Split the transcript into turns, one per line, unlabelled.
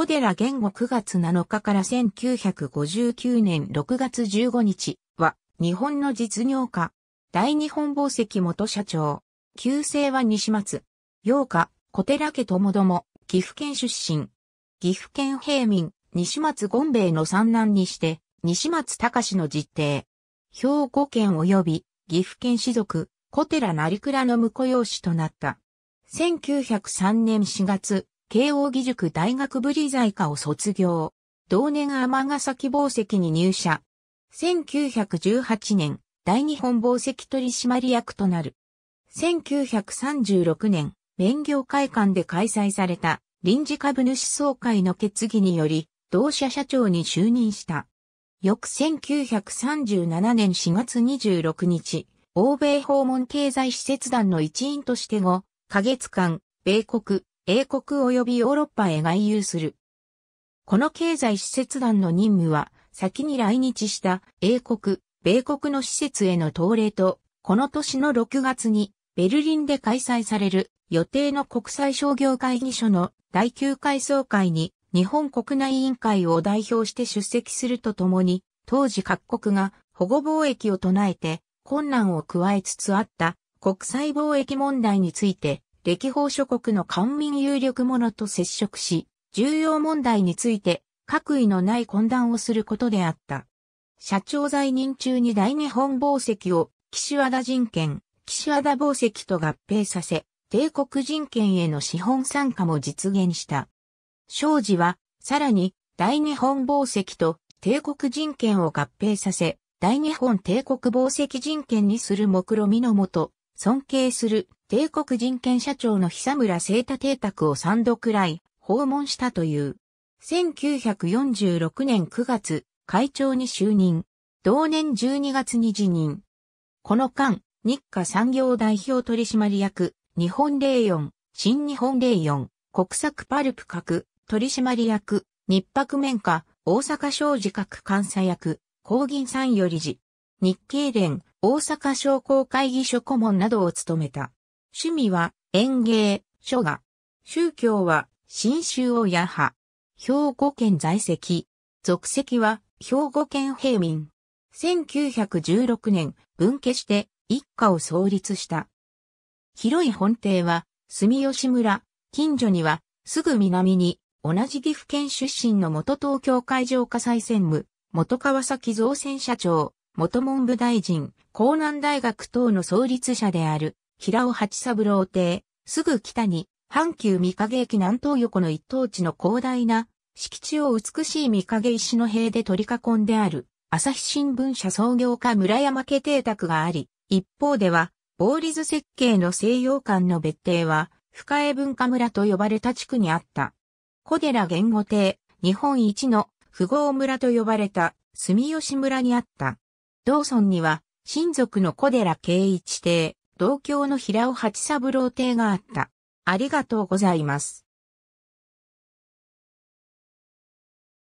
小寺言語9月7日から1959年6月15日は日本の実業家、大日本宝石元社長、旧姓は西松、八日、小寺家ともども、岐阜県出身、岐阜県平民、西松権兵衛の三男にして、西松隆の実定、兵庫県及び岐阜県士族、小寺成倉の婿養子となった。1903年4月、慶応義塾大学ブリ財科を卒業。同年尼崎宝石に入社。1918年、大日本宝石取締役となる。1936年、免業会館で開催された臨時株主総会の決議により、同社社長に就任した。翌1937年4月26日、欧米訪問経済施設団の一員として後、下月間、米国、英国及びヨーロッパへ外遊する。この経済施設団の任務は、先に来日した英国、米国の施設への登礼と、この年の6月にベルリンで開催される予定の国際商業会議所の第9回総会に日本国内委員会を代表して出席するとともに、当時各国が保護貿易を唱えて困難を加えつつあった国際貿易問題について歴訪諸国の官民有力者と接触し、重要問題について、各位のない懇談をすることであった。社長在任中に大日本宝石を、岸和田人権、岸和田宝石と合併させ、帝国人権への資本参加も実現した。庄司は、さらに、大日本宝石と帝国人権を合併させ、大日本帝国宝石人権にする目論みのもと、尊敬する帝国人権社長の久村聖太邸宅を3度くらい訪問したという。1946年9月、会長に就任。同年12月に辞任。この間、日華産業代表取締役、日本霊四、新日本霊四、国策パルプ閣、取締役、日白面下、大阪商事閣監査役、公銀参より事、日経連、大阪商工会議所顧問などを務めた。趣味は園芸、書画。宗教は新州親派。兵庫県在籍。属籍は兵庫県平民。1916年、分家して一家を創立した。広い本邸は住吉村、近所にはすぐ南に同じ岐阜県出身の元東京海上火災専務、元川崎造船社長、元文部大臣、江南大学等の創立者である平尾八三郎邸、すぐ北に、阪急三影駅南東横の一等地の広大な、敷地を美しい三影石の塀で取り囲んである、朝日新聞社創業家村山家邸宅があり、一方では、ボーリズ設計の西洋館の別邸は、深江文化村と呼ばれた地区にあった。小寺言語邸、日本一の富豪村と呼ばれた住吉村にあった。道村には、親族の小寺慶一邸、同郷の平尾八三郎邸があった。ありがとうございます。